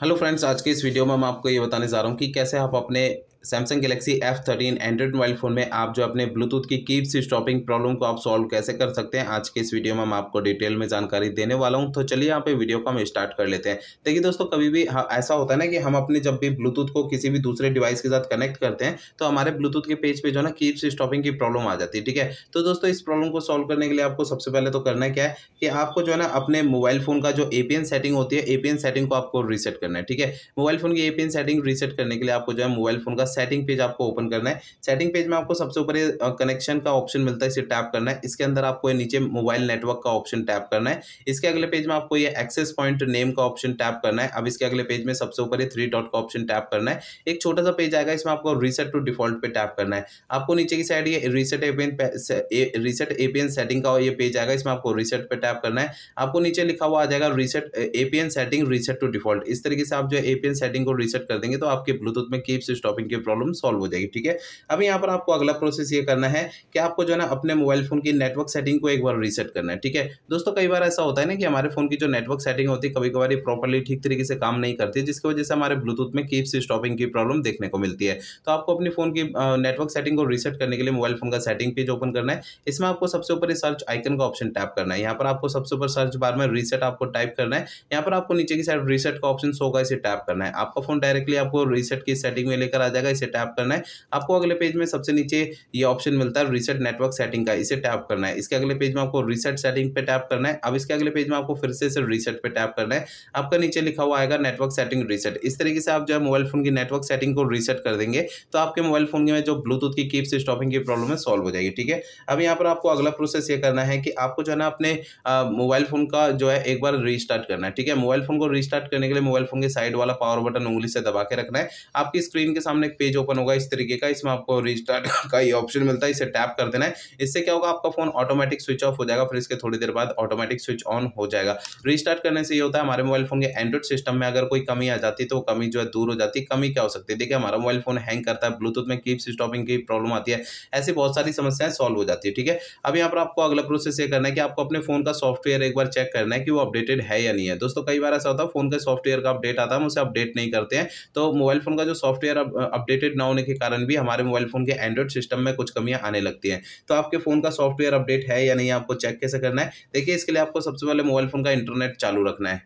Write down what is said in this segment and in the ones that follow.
hello friends आज के इस वीडियो में मैं आपको ये बताने जा रहा हूँ कि कैसे आप अपने Samsung Galaxy F thirteen Android mobile phone में आप जो अपने ब्लूटूथ की कीप से स्टॉपिंग प्रॉब्लम को आप सॉल्व कैसे कर सकते हैं आज के इस वीडियो में हम आपको डिटेल में जानकारी देने वाला हूं तो चलिए यहाँ पे वीडियो को हम स्टार्ट कर लेते हैं देखिए दोस्तों कभी भी ऐसा होता है ना कि हम अपने जब भी ब्लूटूथ को किसी भी दूसरे डिवाइस के साथ कनेक्ट करते हैं तो हमारे ब्लूटूथ के पेज पर जो है ना कीप से स्टॉपिंग की प्रॉब्लम आ जाती है ठीक है तो दोस्तों इस प्रॉब्लम को सॉल्व करने के लिए आपको सबसे पहले तो करना क्या है कि आपको जो है ना अपने मोबाइल फ़ोन का जो ए सेटिंग होती है ए सेटिंग को आपको रीसेट करना है ठीक है मोबाइल फ़ोन की ए सेटिंग रीसेट करने के लिए आपको जो है मोबाइल फ़ोन का सेटिंग पेज आपको ओपन करना है सेटिंग पेज में आपको सबसे ऊपर कनेक्शन का ऑप्शन मिलता है इसे टैप करना है इसके अंदर आपको नीचे मोबाइल नेटवर्क का ऑप्शन टैप करना है इसके अगले पेज में आपको ये एक्सेस पॉइंट नेम का ऑप्शन टैप करना है अब इसके अगले पेज में सबसे ऊपर थ्री डॉट का ऑप्शन टैप करना है एक छोटा सा पेज आएगा इसमें आपको रीसेट टू डिफॉल्ट पे टैप करना है आपको नीचे की साइड ये reset APN reset APN setting का ये पेज आएगा इसमें आपको रीसेट पे टैप करना है आपको नीचे लिखा हुआ आ जाएगा reset APN setting reset to default इस तरीके से आप जो एपीएन सेटिंग को रीसेट कर देंगे तो आपके ब्लूटूथ में कीप स्टॉपिंग के प्रॉब्लम सॉल्व हो जाएगी ठीक है अब यहाँ पर आपको अगला प्रोसेस ये करना है कि आपको जो है ना अपने मोबाइल फ़ोन की नेटवर्क सेटिंग को एक बार रीसेट करना है ठीक है दोस्तों कई बार ऐसा होता है ना कि हमारे फ़ोन की जो नेटवर्क सेटिंग होती है कभी कभार ये प्रॉपरली ठीक तरीके से काम नहीं करती जिसकी वजह से हमारे ब्लूटूथ में कीप्स स्टॉपिंग की प्रॉब्लम देखने को मिलती है तो आपको अपने फ़ोन की नेटवर्क सेटिंग को रीसेट करने के लिए मोबाइल फ़ोन का सेटिंग पेज ओपन करना है इसमें आपको सबसे ऊपर सर्च आइकन का ऑप्शन टैप करना है यहाँ पर आपको सबसे ऊपर सर्च बार में रीसेट आपको टाइप करना है यहाँ पर आपको नीचे की साइड रीसेट का ऑप्शन होगा इसे टैप करना है आपका फ़ोन डायरेक्टली आपको रीसेट की सेटिंग में लेकर आ जाएगा जाएगा इसे टैप करना है आपको अगले पेज में सबसे नीचे ये ऑप्शन मिलता है रिसेट नेटवर्क सेटिंग का इसे टैप करना है इसके अगले पेज में आपको रिसेट सेटिंग पे टैप करना है अब इसके अगले पेज में आपको फिर से इसे रीसेट पे टैप करना है आपका नीचे लिखा हुआ आएगा नेटवर्क सेटिंग रिसेट इस तरीके से आप जो है मोबाइल फोन की नेटवर्क सेटिंग को रिसेट कर देंगे तो आपके मोबाइल फोन में जो ब्लूटूथ की कीप स्टॉपिंग की प्रॉब्लम है सॉल्व हो जाएगी ठीक है अब यहाँ पर आपको अगला प्रोसेस ये करना है कि आपको जो है ना अपने मोबाइल फोन का जो है एक बार रिस्टार्ट करना है ठीक है मोबाइल फोन को रिस्टार्ट करने के लिए मोबाइल फोन के साइड वाला पावर बटन उंगली से दबा के रखना है आपकी स्क्रीन के सामने पेज ओपन होगा इस तरीके का इसमें आपको रिस्टार्ट का ये ऑप्शन मिलता है इसे टैप कर देना है इससे क्या होगा आपका फोन ऑटोमेटिक स्विच ऑफ हो जाएगा फिर इसके थोड़ी देर बाद ऑटोमेटिक स्विच ऑन हो जाएगा रिस्टार्ट करने से ये होता है हमारे मोबाइल फोन के एंड्रॉइड सिस्टम में अगर कोई कमी आ जाती है तो कमी जो है दूर हो जाती है कमी क्या हो सकती है देखिए हमारा मोबाइल फोन हैंग करता है ब्लूटूथ में कीप स्टॉपिंग की प्रॉब्लम आती है ऐसी बहुत सारी समस्याएं सॉल्व हो जाती है ठीक है अब यहाँ पर आपको अगला प्रोसेस ये करना है कि आपको अपने फोन का सॉफ्टवेयर एक बार चेक करना है कि वो अपडेटेड है या नहीं है दोस्तों कई बार ऐसा होता है फोन का सॉफ्टवेयर का अपडेट आता है हम उसे अपडेट नहीं करते हैं तो मोबाइल फोन का जो सॉफ्टवेयर अब अपडेटेड ना होने के कारण भी हमारे मोबाइल फ़ोन के एंड्रॉइड सिस्टम में कुछ कमियां आने लगती हैं तो आपके फ़ोन का सॉफ्टवेयर अपडेट है या नहीं आपको चेक कैसे करना है देखिए इसके लिए आपको सबसे पहले मोबाइल फ़ोन का इंटरनेट चालू रखना है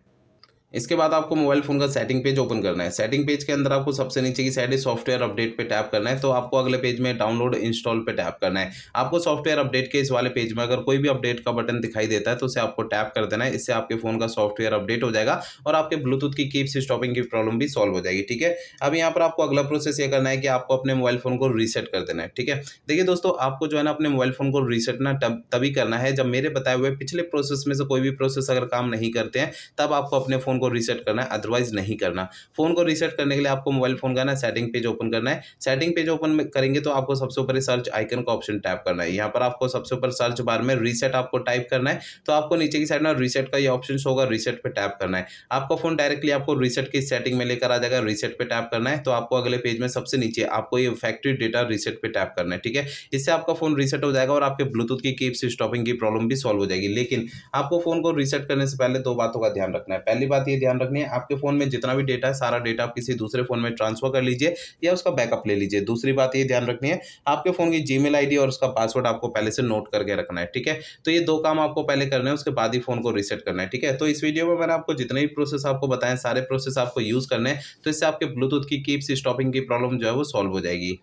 इसके बाद आपको मोबाइल फ़ोन का सेटिंग पेज ओपन करना है सेटिंग पेज के अंदर आपको सबसे नीचे की साइड सॉफ्टवेयर अपडेट पे टैप करना है तो आपको अगले पेज में डाउनलोड इंस्टॉल पे टैप करना है आपको सॉफ्टवेयर अपडेट के इस वाले पेज में अगर कोई भी अपडेट का बटन दिखाई देता है तो उसे आपको टैप कर देना है इससे आपके फ़ोन का सॉफ्टवेयर अपडेट हो जाएगा और आपके ब्लूटूथ की कीप स्टॉपिंग की प्रॉब्लम भी सॉल्व हो जाएगी ठीक है अब यहाँ पर आपको अगला प्रोसेस ये करना है कि आपको अपने मोबाइल फ़ोन को रीसेट कर देना है ठीक है देखिए दोस्तों आपको जो है ना अपने मोबाइल फ़ोन को रीसेट ना तभी करना है जब मेरे बताए हुए पिछले प्रोसेस में से कोई भी प्रोसेस अगर काम नहीं करते हैं तब आपको अपने फ़ोन को रीसेट करना है अदरवाइज नहीं करना फ़ोन को रीसेट करने के लिए आपको मोबाइल फ़ोन का ना सेटिंग पेज ओपन करना है सेटिंग पेज ओपन करेंगे तो आपको सबसे ऊपर सर्च आइकन का ऑप्शन टाइप करना है यहाँ पर आपको सबसे ऊपर सर्च बार में रीसेट आपको टाइप करना है तो आपको नीचे की साइड में रीसेट का ये ऑप्शन होगा रीसेट पर टैप करना है आपका फ़ोन डायरेक्टली आपको रीसेट की सेटिंग में लेकर आ जाएगा रीसेट पर टैप करना है तो आपको अगले पेज में सबसे नीचे आपको ये फैक्ट्री डेटा रीसेट पर टैप करना है ठीक है इससे आपका फ़ोन रीसेट हो जाएगा और आपके ब्लूटूथ की कीप्स स्टॉपिंग की प्रॉब्लम भी सॉल्व हो जाएगी लेकिन आपको फ़ोन को रीसेट करने से पहले दो बातों का ध्यान रखना है पहली बात ये ध्यान रखनी है आपके फ़ोन में जितना भी डेटा है सारा डेटा आप किसी दूसरे फ़ोन में ट्रांसफ़र कर लीजिए या उसका बैकअप ले लीजिए दूसरी बात ये ध्यान रखनी है आपके फ़ोन की जी मेल और उसका पासवर्ड आपको पहले से नोट करके रखना है ठीक है तो ये दो काम आपको पहले करना है उसके बाद ही फ़ोन को रिसेट करना है ठीक है तो इस वीडियो में मैंने आपको जितने भी प्रोसेस आपको बताएं सारे प्रोसेस आपको यूज़ करने हैं तो इससे आपके ब्लूटूथ की कीप्स स्टॉपिंग की प्रॉब्लम जो है वो सॉल्व हो जाएगी